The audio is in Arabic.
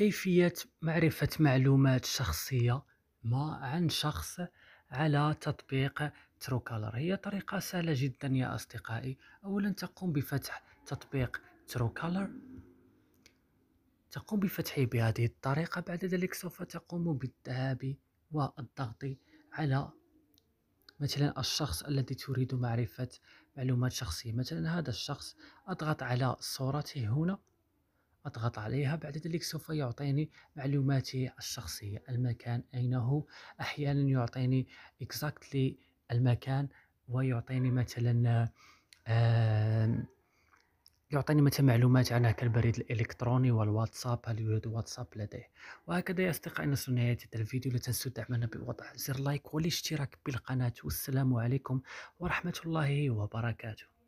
كيفية معرفة معلومات شخصية ما عن شخص على تطبيق تروكالر هي طريقة سهلة جدا يا أصدقائي أولا تقوم بفتح تطبيق تروكالر تقوم بفتحه بهذه الطريقة بعد ذلك سوف تقوم بالذهاب والضغط على مثلا الشخص الذي تريد معرفة معلومات شخصية مثلا هذا الشخص أضغط على صورته هنا أضغط عليها بعد ذلك سوف يعطيني معلوماتي الشخصية المكان أين هو أحيانا يعطيني exactly المكان ويعطيني مثلا يعطيني مثلا معلومات عن هكا البريد الالكتروني والواتساب هل يوجد واتساب لديه وهكذا يا اصدقائي نصل نهايه هذا الفيديو لا تنسوا دعمنا بوضع زر لايك والاشتراك بالقناه والسلام عليكم ورحمه الله وبركاته